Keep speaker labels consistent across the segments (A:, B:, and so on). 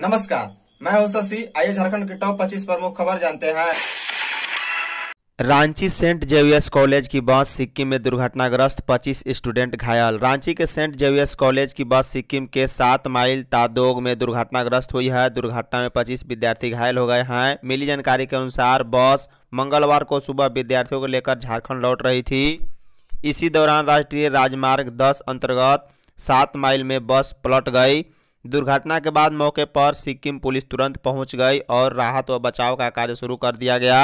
A: नमस्कार मैं हूं शशि आइए झारखंड के टॉप 25 प्रमुख खबर जानते हैं रांची सेंट जेवियर्स कॉलेज की बस सिक्किम में दुर्घटनाग्रस्त 25 स्टूडेंट घायल रांची के सेंट जेवियर्स कॉलेज की बस सिक्किम के सात माइल तादोग में दुर्घटनाग्रस्त हुई है दुर्घटना में 25 विद्यार्थी घायल हो गए हैं मिली जानकारी के अनुसार बस मंगलवार को सुबह विद्यार्थियों को लेकर झारखंड लौट रही थी इसी दौरान राष्ट्रीय राजमार्ग दस अंतर्गत सात माइल में बस पलट गई दुर्घटना के बाद मौके पर सिक्किम पुलिस तुरंत पहुंच गई और राहत व बचाव का कार्य शुरू कर दिया गया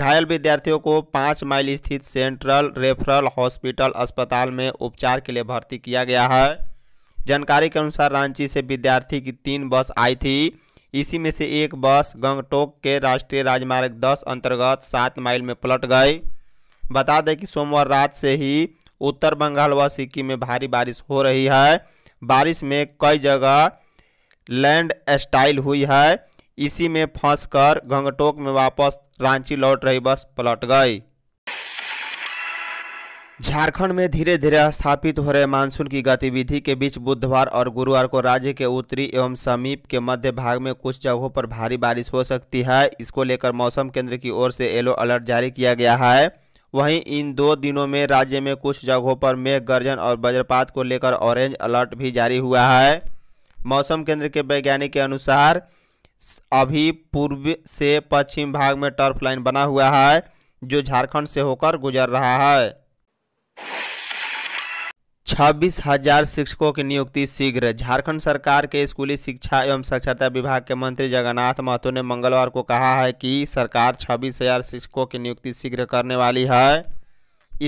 A: घायल विद्यार्थियों को पाँच माइल स्थित सेंट्रल रेफरल हॉस्पिटल अस्पताल में उपचार के लिए भर्ती किया गया है जानकारी के अनुसार रांची से विद्यार्थी की तीन बस आई थी इसी में से एक बस गंगटोक के राष्ट्रीय राजमार्ग 10 अंतर्गत सात माइल में पलट गई बता दें कि सोमवार रात से ही उत्तर बंगाल व सिक्किम में भारी बारिश हो रही है बारिश में कई जगह लैंड स्टाइल हुई है इसी में फंसकर गंगटोक में वापस रांची लौट रही बस पलट गई झारखंड में धीरे धीरे स्थापित हो रहे मानसून की गतिविधि के बीच बुधवार और गुरुवार को राज्य के उत्तरी एवं समीप के मध्य भाग में कुछ जगहों पर भारी बारिश हो सकती है इसको लेकर मौसम केंद्र की ओर से येलो अलर्ट जारी किया गया है वहीं इन दो दिनों में राज्य में कुछ जगहों पर मेघ गर्जन और वज्रपात को लेकर ऑरेंज अलर्ट भी जारी हुआ है मौसम केंद्र के वैज्ञानिक के अनुसार अभी पूर्व से पश्चिम भाग में टर्फ लाइन बना हुआ है जो झारखंड से होकर गुजर रहा है छब्बीस हजार शिक्षकों की नियुक्ति शीघ्र झारखंड सरकार के स्कूली शिक्षा एवं साक्षरता विभाग के मंत्री जगन्नाथ महतो ने मंगलवार को कहा है कि सरकार छब्बीस हजार शिक्षकों की नियुक्ति शीघ्र करने वाली है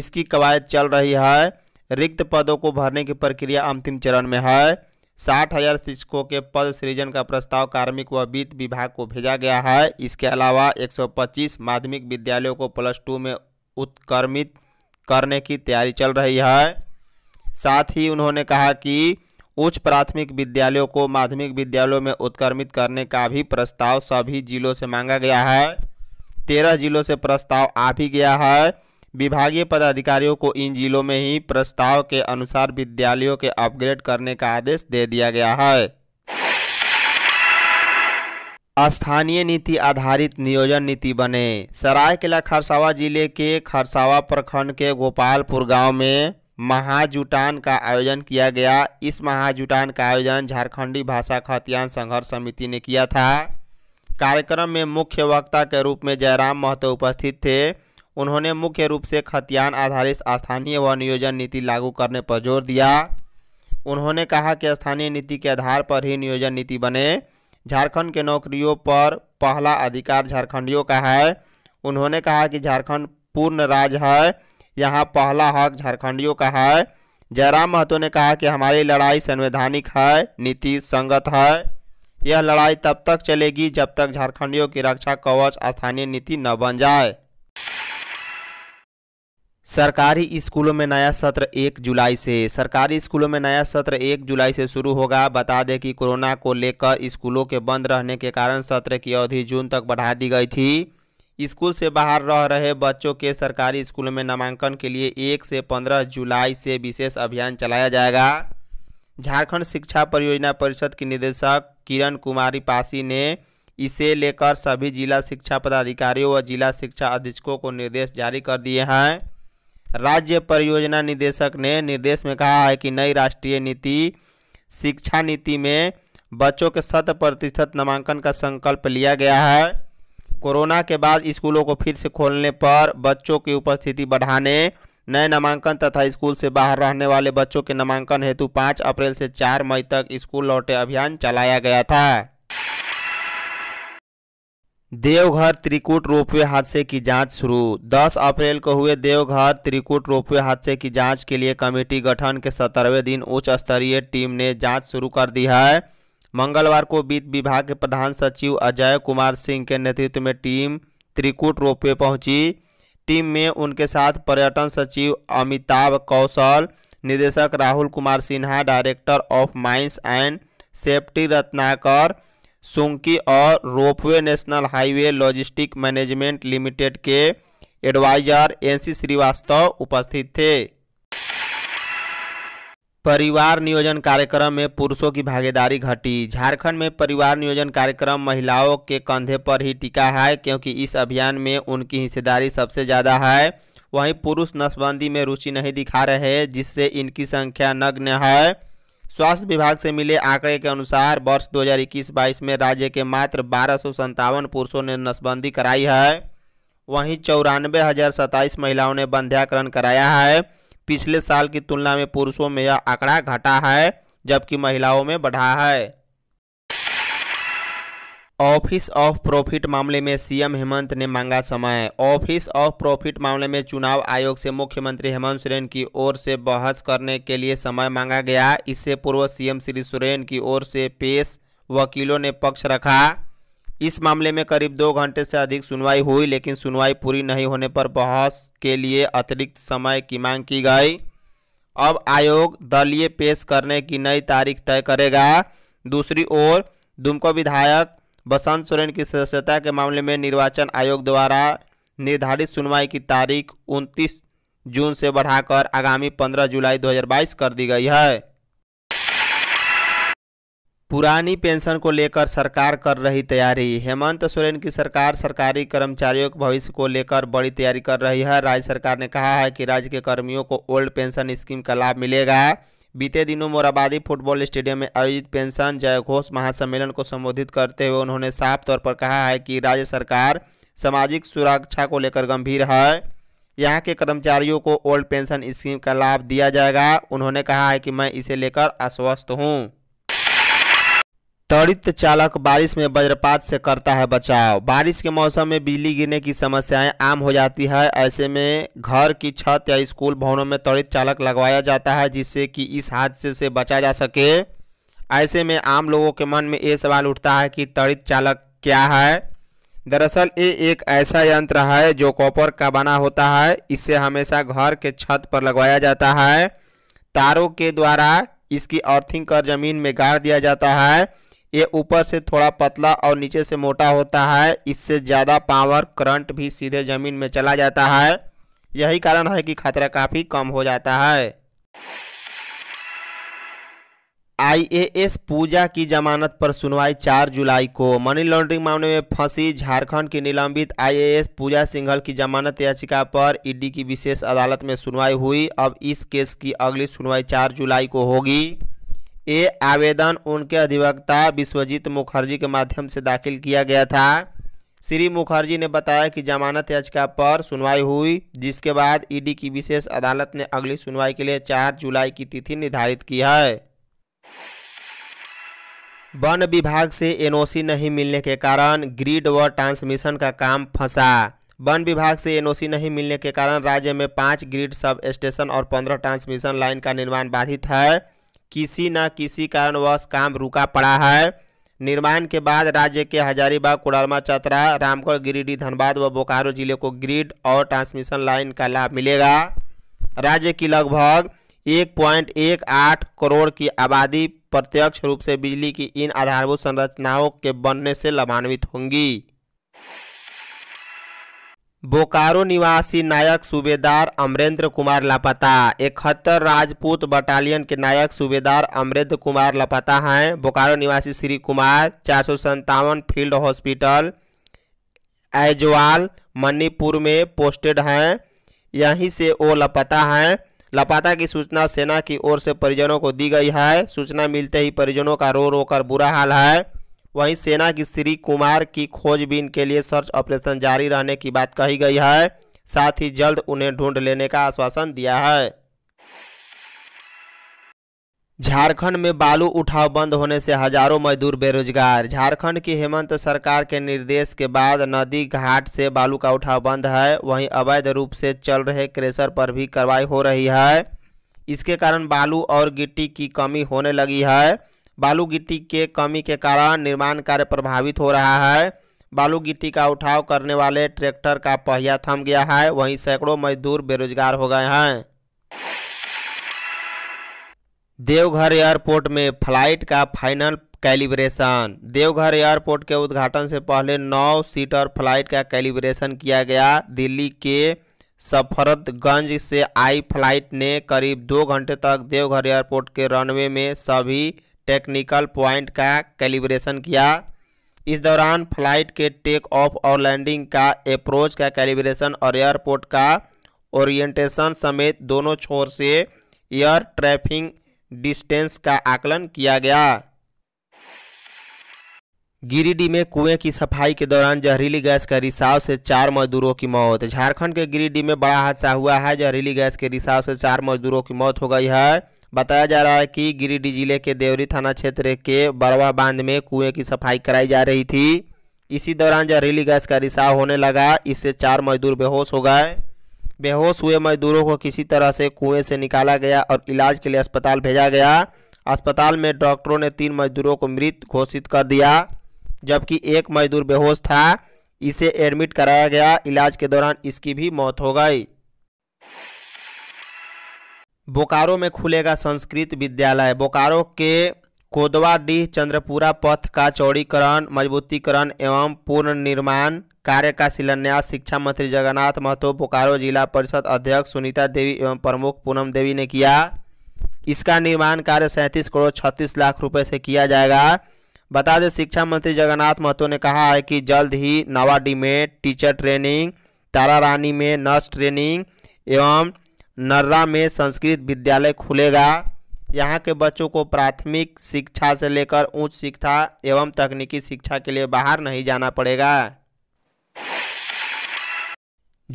A: इसकी कवायद चल रही है रिक्त पदों को भरने की प्रक्रिया अंतिम चरण में है साठ हजार शिक्षकों के पद सृजन का प्रस्ताव कार्मिक व वित्त विभाग को भेजा गया है इसके अलावा एक माध्यमिक विद्यालयों को प्लस टू में उत्कर्मित करने की तैयारी चल रही है साथ ही उन्होंने कहा कि उच्च प्राथमिक विद्यालयों को माध्यमिक विद्यालयों में उत्क्रमित करने का भी प्रस्ताव सभी जिलों से मांगा गया है तेरह जिलों से प्रस्ताव आ भी गया है विभागीय पदाधिकारियों को इन जिलों में ही प्रस्ताव के अनुसार विद्यालयों के अपग्रेड करने का आदेश दे दिया गया है स्थानीय नीति आधारित नियोजन नीति बने सरायकेला खरसावा जिले के खरसावा प्रखंड के गोपालपुर गांव में महाजुटान का आयोजन किया गया इस महाजुटान का आयोजन झारखंडी भाषा खतियान संघर्ष समिति ने किया था कार्यक्रम में मुख्य वक्ता के रूप में जयराम महतो उपस्थित थे उन्होंने मुख्य रूप से खतियान आधारित स्थानीय व नियोजन नीति लागू करने पर जोर दिया उन्होंने कहा कि स्थानीय नीति के आधार पर ही नियोजन नीति बने झारखंड के नौकरियों पर पहला अधिकार झारखंडियों का है उन्होंने कहा कि झारखंड पूर्ण राज है यहाँ पहला हक झारखंडियों का है जयराम महतो ने कहा कि हमारी लड़ाई संवैधानिक है नीति संगत है यह लड़ाई तब तक चलेगी जब तक झारखंडियों की रक्षा कवच स्थानीय नीति न बन जाए सरकारी स्कूलों में नया सत्र एक जुलाई से सरकारी स्कूलों में नया सत्र एक जुलाई से शुरू होगा बता दें कि कोरोना को लेकर स्कूलों के बंद रहने के कारण सत्र की अवधि जून तक बढ़ा दी गई थी स्कूल से बाहर रह रहे बच्चों के सरकारी स्कूलों में नामांकन के लिए एक से पंद्रह जुलाई से विशेष अभियान चलाया जाएगा झारखंड शिक्षा परियोजना परिषद की निदेशक किरण कुमारी पासी ने इसे लेकर सभी जिला शिक्षा पदाधिकारियों व जिला शिक्षा अधीक्षकों को निर्देश जारी कर दिए हैं राज्य परियोजना निदेशक ने निर्देश में कहा है कि नई राष्ट्रीय नीति शिक्षा नीति में बच्चों के शत प्रतिशत नामांकन का संकल्प लिया गया है कोरोना के बाद स्कूलों को फिर से खोलने पर बच्चों की उपस्थिति बढ़ाने नए नामांकन तथा स्कूल से बाहर रहने वाले बच्चों के नामांकन हेतु 5 अप्रैल से 4 मई तक स्कूल लौटे अभियान चलाया गया था देवघर त्रिकुट रोपवे हादसे की जांच शुरू 10 अप्रैल को हुए देवघर त्रिकुट रोपवे हादसे की जांच के लिए कमेटी गठन के सत्रहवें दिन उच्च स्तरीय टीम ने जांच शुरू कर दी है मंगलवार को वित्त विभाग के प्रधान सचिव अजय कुमार सिंह के नेतृत्व में टीम त्रिकूट रोपवे पहुंची टीम में उनके साथ पर्यटन सचिव अमिताभ कौशल निदेशक Rahul Kumar Sinha director of mines and safety Ratnakar Sunki और ropeway national highway logistic management limited के एडवाइजर एनसी श्रीवास्तव उपस्थित थे परिवार नियोजन कार्यक्रम में पुरुषों की भागीदारी घटी झारखंड में परिवार नियोजन कार्यक्रम महिलाओं के कंधे पर ही टिका है क्योंकि इस अभियान में उनकी हिस्सेदारी सबसे ज़्यादा है वहीं पुरुष नसबंदी में रुचि नहीं दिखा रहे जिससे इनकी संख्या नग्न है स्वास्थ्य विभाग से मिले आंकड़े के अनुसार वर्ष 2021-22 में राज्य के मात्र बारह पुरुषों ने नसबंदी कराई है वहीं चौरानवे महिलाओं ने बंध्याकरण कराया है पिछले साल की तुलना में पुरुषों में यह आंकड़ा घटा है जबकि महिलाओं में बढ़ा है ऑफिस ऑफ प्रॉफिट मामले में सीएम हेमंत ने मांगा समय ऑफिस ऑफ प्रॉफिट मामले में चुनाव आयोग से मुख्यमंत्री हेमंत सोरेन की ओर से बहस करने के लिए समय मांगा गया इससे पूर्व सीएम श्री सोरेन की ओर से पेश वकीलों ने पक्ष रखा इस मामले में करीब दो घंटे से अधिक सुनवाई हुई लेकिन सुनवाई पूरी नहीं होने पर बहस के लिए अतिरिक्त समय की मांग की गई अब आयोग दलीय पेश करने की नई तारीख तय करेगा दूसरी ओर दुमको विधायक बसंत सोरेन की सदस्यता के मामले में निर्वाचन आयोग द्वारा निर्धारित सुनवाई की तारीख 29 जून से बढ़ाकर आगामी 15 जुलाई 2022 कर दी गई है पुरानी पेंशन को लेकर सरकार कर रही तैयारी हेमंत सोरेन की सरकार सरकारी कर्मचारियों के भविष्य को लेकर बड़ी तैयारी कर रही है राज्य सरकार ने कहा है कि राज्य के कर्मियों को ओल्ड पेंशन स्कीम का लाभ मिलेगा बीते दिनों मोराबादी फुटबॉल स्टेडियम में आयोजित पेंशन जय घोष महासम्मेलन को संबोधित करते हुए उन्होंने साफ तौर पर कहा है कि राज्य सरकार सामाजिक सुरक्षा को लेकर गंभीर है यहाँ के कर्मचारियों को ओल्ड पेंशन स्कीम का लाभ दिया जाएगा उन्होंने कहा है कि मैं इसे लेकर आश्वस्त हूँ त्वरित चालक बारिश में वज्रपात से करता है बचाव बारिश के मौसम में बिजली गिरने की समस्याएं आम हो जाती है ऐसे में घर की छत या स्कूल भवनों में त्वरित चालक लगवाया जाता है जिससे कि इस हादसे से बचा जा सके ऐसे में आम लोगों के मन में ये सवाल उठता है कि त्वरित चालक क्या है दरअसल ये एक ऐसा यंत्र है जो कॉपर का बना होता है इसे हमेशा घर के छत पर लगवाया जाता है तारों के द्वारा इसकी अर्थिंग कर जमीन में गाड़ दिया जाता है ये ऊपर से थोड़ा पतला और नीचे से मोटा होता है इससे ज़्यादा पावर करंट भी सीधे ज़मीन में चला जाता है यही कारण है कि खतरा काफ़ी कम हो जाता है आईएएस पूजा की जमानत पर सुनवाई 4 जुलाई को मनी लॉन्ड्रिंग मामले में फंसी झारखंड की निलंबित आईएएस पूजा सिंघल की जमानत याचिका पर ईडी की विशेष अदालत में सुनवाई हुई अब इस केस की अगली सुनवाई 4 जुलाई को होगी ये आवेदन उनके अधिवक्ता विश्वजीत मुखर्जी के माध्यम से दाखिल किया गया था श्री मुखर्जी ने बताया कि जमानत याचिका पर सुनवाई हुई जिसके बाद ईडी की विशेष अदालत ने अगली सुनवाई के लिए 4 जुलाई की तिथि निर्धारित की है वन विभाग से एनओसी नहीं मिलने के कारण ग्रिड व ट्रांसमिशन का काम फंसा वन विभाग से एनओसी नहीं मिलने के कारण राज्य में पाँच ग्रिड सब स्टेशन और पंद्रह ट्रांसमिशन लाइन का निर्माण बाधित है किसी न किसी कारणवश काम रुका पड़ा है निर्माण के बाद राज्य के हजारीबाग कोडरमा चतरा रामगढ़ गिरिडीह धनबाद व बोकारो जिले को ग्रिड और ट्रांसमिशन लाइन का लाभ मिलेगा राज्य की लगभग एक पॉइंट एक आठ करोड़ की आबादी प्रत्यक्ष रूप से बिजली की इन आधारभूत संरचनाओं के बनने से लाभान्वित होंगी बोकारो निवासी नायक सूबेदार अमरेंद्र कुमार लापता इकहत्तर राजपूत बटालियन के नायक सूबेदार अमरेंद्र कुमार लापता हैं बोकारो निवासी श्री कुमार चार फील्ड हॉस्पिटल ऐजवाल मणिपुर में पोस्टेड हैं यहीं से वो लापता हैं लापता की सूचना सेना की ओर से परिजनों को दी गई है सूचना मिलते ही परिजनों का रो रो कर बुरा हाल है वहीं सेना की श्री कुमार की खोजबीन के लिए सर्च ऑपरेशन जारी रहने की बात कही गई है साथ ही जल्द उन्हें ढूंढ लेने का आश्वासन दिया है झारखंड में बालू उठाव बंद होने से हजारों मजदूर बेरोजगार झारखंड की हेमंत सरकार के निर्देश के बाद नदी घाट से बालू का उठाव बंद है वहीं अवैध रूप से चल रहे क्रेशर पर भी कार्रवाई हो रही है इसके कारण बालू और गिट्टी की कमी होने लगी है बालू गिट्टी के कमी के कारण निर्माण कार्य प्रभावित हो रहा है बालू गिट्टी का उठाव करने वाले ट्रैक्टर का पहिया थम गया है वहीं सैकड़ों मजदूर बेरोजगार हो गए हैं देवघर एयरपोर्ट में फ्लाइट का फाइनल कैलिब्रेशन देवघर एयरपोर्ट के उद्घाटन से पहले नौ सीटर फ्लाइट का कैलिब्रेशन किया गया दिल्ली के सफरतगंज से आई फ्लाइट ने करीब दो घंटे तक देवघर एयरपोर्ट के रनवे में सभी टेक्निकल पॉइंट का कैलिब्रेशन किया इस दौरान फ्लाइट के टेक ऑफ और लैंडिंग का अप्रोच का कैलिब्रेशन और एयरपोर्ट का ओरिएंटेशन समेत दोनों छोर से एयर ट्रैफिक डिस्टेंस का आकलन किया गया गिरिडीह में कुएं की सफाई के दौरान जहरीली गैस के रिसाव से चार मजदूरों की मौत झारखंड के गिरिडीह में बड़ा हादसा हुआ है जहरीली गैस के रिसाव से चार मजदूरों की मौत हो गई है बताया जा रहा है कि गिरिडीह जिले के देवरी थाना क्षेत्र के बरवा बांध में कुएं की सफाई कराई जा रही थी इसी दौरान जहरीली गैस का रिसाव होने लगा इससे चार मजदूर बेहोश हो गए बेहोश हुए मजदूरों को किसी तरह से कुएं से निकाला गया और इलाज के लिए अस्पताल भेजा गया अस्पताल में डॉक्टरों ने तीन मजदूरों को मृत घोषित कर दिया जबकि एक मजदूर बेहोश था इसे एडमिट कराया गया इलाज के दौरान इसकी भी मौत हो गई बोकारो में खुलेगा संस्कृत विद्यालय बोकारो के कोदवाडीह चंद्रपुरा पथ का चौड़ीकरण मजबूतीकरण एवं पुनर्निर्माण कार्य का शिलान्यास शिक्षा मंत्री जगन्नाथ महतो बोकारो जिला परिषद अध्यक्ष सुनीता देवी एवं प्रमुख पूनम देवी ने किया इसका निर्माण कार्य सैंतीस करोड़ छत्तीस लाख रुपए से किया जाएगा बता दें शिक्षा मंत्री जगन्नाथ महतो ने कहा है कि जल्द ही नवाडी में टीचर ट्रेनिंग तारा रानी में नर्स ट्रेनिंग एवं नर्रा में संस्कृत विद्यालय खुलेगा यहाँ के बच्चों को प्राथमिक शिक्षा से लेकर उच्च शिक्षा एवं तकनीकी शिक्षा के लिए बाहर नहीं जाना पड़ेगा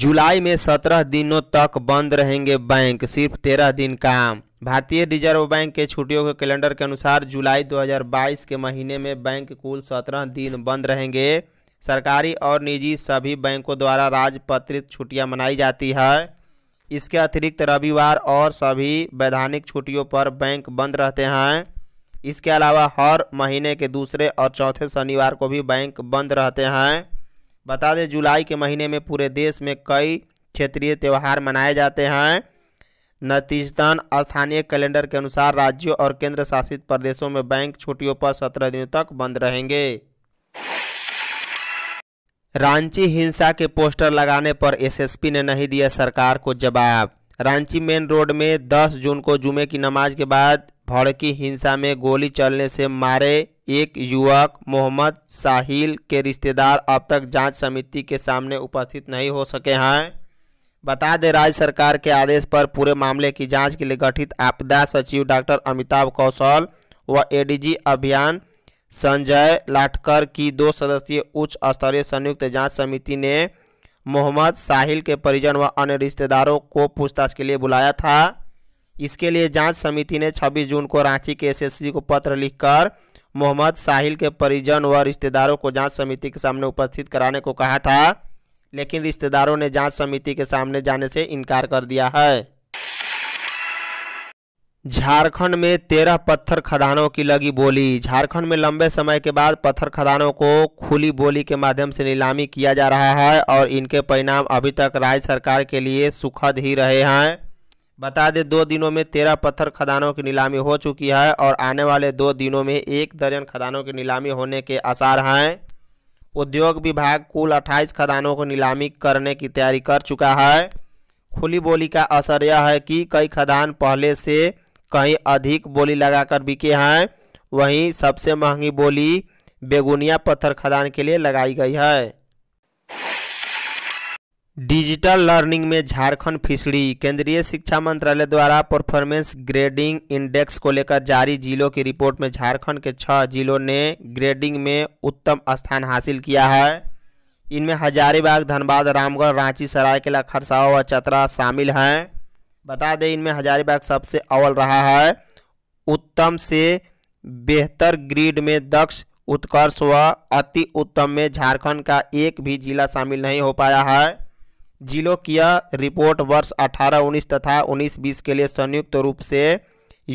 A: जुलाई में सत्रह दिनों तक बंद रहेंगे बैंक सिर्फ तेरह दिन काम भारतीय रिजर्व बैंक के छुट्टियों के कैलेंडर के अनुसार जुलाई 2022 के महीने में बैंक कुल सत्रह दिन बंद रहेंगे सरकारी और निजी सभी बैंकों द्वारा राजपत्रित छुट्टियां मनाई जाती है इसके अतिरिक्त रविवार और सभी वैधानिक छुट्टियों पर बैंक बंद रहते हैं इसके अलावा हर महीने के दूसरे और चौथे शनिवार को भी बैंक बंद रहते हैं बता दें जुलाई के महीने में पूरे देश में कई क्षेत्रीय त्यौहार मनाए जाते हैं नतीजतन स्थानीय कैलेंडर के अनुसार राज्यों और केंद्र शासित प्रदेशों में बैंक छुट्टियों पर सत्रह दिनों तक बंद रहेंगे रांची हिंसा के पोस्टर लगाने पर एसएसपी ने नहीं दिया सरकार को जवाब रांची मेन रोड में 10 जून को जुमे की नमाज के बाद भड़की हिंसा में गोली चलने से मारे एक युवक मोहम्मद साहिल के रिश्तेदार अब तक जांच समिति के सामने उपस्थित नहीं हो सके हैं बता दें राज्य सरकार के आदेश पर पूरे मामले की जांच के लिए गठित आपदा सचिव डॉक्टर अमिताभ कौशल व एडीजी अभियान संजय लाठकर की दो सदस्यीय उच्च स्तरीय संयुक्त जांच समिति ने मोहम्मद साहिल के परिजन व अन्य रिश्तेदारों को पूछताछ के लिए बुलाया था इसके लिए जांच समिति ने 26 जून को रांची के एसएसबी को पत्र लिखकर मोहम्मद साहिल के परिजन व रिश्तेदारों को जांच समिति के सामने उपस्थित कराने को कहा था लेकिन रिश्तेदारों ने जांच समिति के सामने जाने से इनकार कर दिया है झारखंड में तेरह पत्थर खदानों की लगी बोली झारखंड में लंबे समय के बाद पत्थर खदानों को खुली बोली के माध्यम से नीलामी किया जा रहा है और इनके परिणाम अभी तक राज्य सरकार के लिए सुखद ही रहे हैं बता दें दो दिनों में तेरह पत्थर खदानों की नीलामी हो चुकी है और आने वाले दो दिनों में एक दर्जन खदानों की नीलामी होने के आसार हैं उद्योग विभाग कुल अट्ठाईस खदानों को नीलामी करने की तैयारी कर चुका है खुली बोली का असर यह है कि कई खदान पहले से कहीं अधिक बोली लगाकर बिके हैं वहीं सबसे महंगी बोली बेगुनिया पत्थर खदान के लिए लगाई गई है डिजिटल लर्निंग में झारखंड फिसड़ी केंद्रीय शिक्षा मंत्रालय द्वारा परफॉर्मेंस ग्रेडिंग इंडेक्स को लेकर जारी जिलों की रिपोर्ट में झारखंड के छः जिलों ने ग्रेडिंग में उत्तम स्थान हासिल किया है इनमें हजारीबाग धनबाद रामगढ़ रांची सरायकेला खरसावा व चतरा शामिल हैं बता दें इनमें हजारीबाग सबसे अव्वल रहा है उत्तम से बेहतर ग्रीड में दक्ष उत्कर्ष व अति उत्तम में झारखंड का एक भी जिला शामिल नहीं हो पाया है जिलों की यह रिपोर्ट वर्ष 18-19 तथा 19-20 के लिए संयुक्त रूप से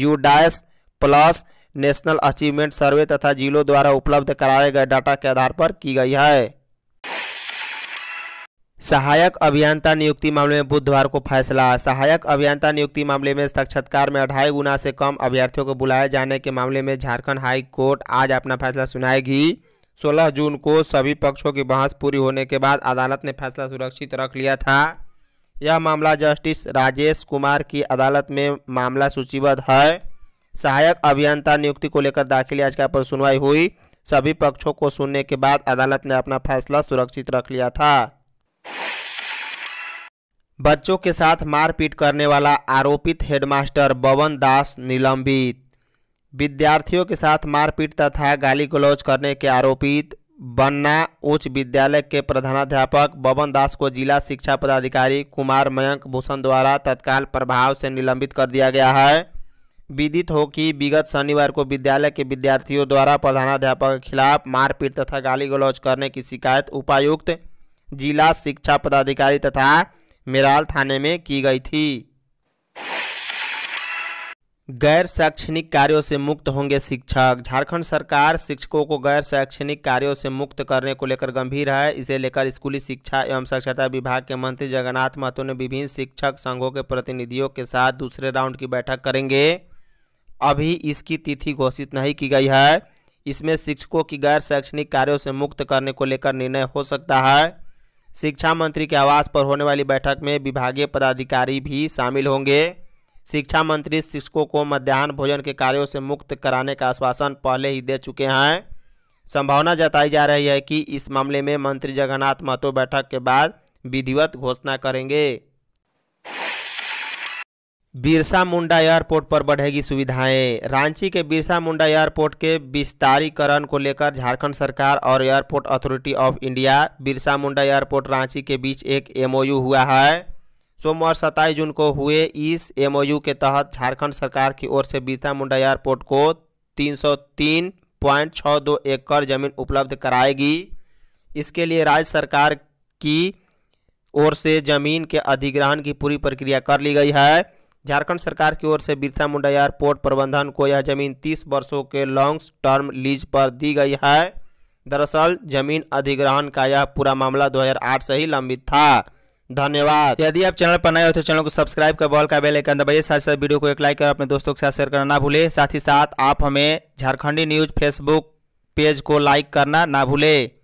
A: UDISE plus national achievement survey तथा जिलों द्वारा उपलब्ध कराए गए डाटा के आधार पर की गई है सहायक अभियंता नियुक्ति मामले में बुधवार को फैसला सहायक अभियंता नियुक्ति मामले में साक्षात्कार में अढ़ाई गुना से कम अभ्यर्थियों को बुलाए जाने के मामले में झारखंड हाई कोर्ट आज अपना फैसला सुनाएगी 16 जून को सभी पक्षों की बहस पूरी होने के बाद अदालत ने फैसला सुरक्षित रख लिया था यह मामला जस्टिस राजेश कुमार की अदालत में मामला सूचीबद्ध है सहायक अभियंता नियुक्ति को लेकर दाखिल याचिका पर सुनवाई हुई सभी पक्षों को सुनने के बाद अदालत ने अपना फैसला सुरक्षित रख लिया था बच्चों के साथ मारपीट करने वाला आरोपित हेडमास्टर बवन दास निलंबित विद्यार्थियों के साथ मारपीट तथा गाली गलौज करने के आरोपित बन्ना उच्च विद्यालय के प्रधानाध्यापक बवन दास को जिला शिक्षा पदाधिकारी कुमार मयंक भूषण द्वारा तत्काल प्रभाव से निलंबित कर दिया गया है विदित हो कि विगत शनिवार को विद्यालय के विद्यार्थियों द्वारा प्रधानाध्यापक के खिलाफ मारपीट तथा गाली गलौज करने की शिकायत उपायुक्त जिला शिक्षा पदाधिकारी तथा मिराल थाने में की गई थी गैर शैक्षणिक कार्यों से मुक्त होंगे शिक्षक झारखंड सरकार शिक्षकों को गैर शैक्षणिक कार्यों से मुक्त करने को लेकर गंभीर है इसे लेकर स्कूली शिक्षा एवं साक्षरता विभाग के मंत्री जगन्नाथ महतो ने विभिन्न शिक्षक संघों के प्रतिनिधियों के साथ दूसरे राउंड की बैठक करेंगे अभी इसकी तिथि घोषित नहीं की गई है इसमें शिक्षकों की गैर शैक्षणिक कार्यों से मुक्त करने को लेकर निर्णय हो सकता है शिक्षा मंत्री के आवास पर होने वाली बैठक में विभागीय पदाधिकारी भी शामिल होंगे शिक्षा मंत्री शिक्षकों को मध्यान्ह भोजन के कार्यों से मुक्त कराने का आश्वासन पहले ही दे चुके हैं संभावना जताई जा रही है कि इस मामले में मंत्री जगन्नाथ महतो बैठक के बाद विधिवत घोषणा करेंगे बिरसा मुंडा एयरपोर्ट पर बढ़ेगी सुविधाएं रांची के बिरसा मुंडा एयरपोर्ट के विस्तारीकरण को लेकर झारखंड सरकार और airport authority of India Birsa Munda airport Ranchi के बीच एक एमओयू हुआ है सोमवार सत्ताईस जून को हुए इस एमओयू के तहत झारखंड सरकार की ओर से बिरसा मुंडा एयरपोर्ट को तीन एकड़ जमीन उपलब्ध कराएगी इसके लिए राज्य सरकार की ओर से जमीन के अधिग्रहण की पूरी प्रक्रिया कर ली गई है झारखंड सरकार की ओर से बिरसा मुंडा एयरपोर्ट प्रबंधन को यह जमीन 30 वर्षों के लॉन्ग टर्म लीज पर दी गई है दरअसल जमीन अधिग्रहण का यह पूरा मामला 2008 से ही लंबित था धन्यवाद यदि आप चैनल पर नए हो तो चैनल को सब्सक्राइब कर बॉल का बेल आइकन दबाइए साथ साथ वीडियो को एक लाइक कर अपने दोस्तों के साथ शेयर करना ना भूले साथ ही साथ आप हमें झारखंडी न्यूज फेसबुक पेज को लाइक करना ना भूले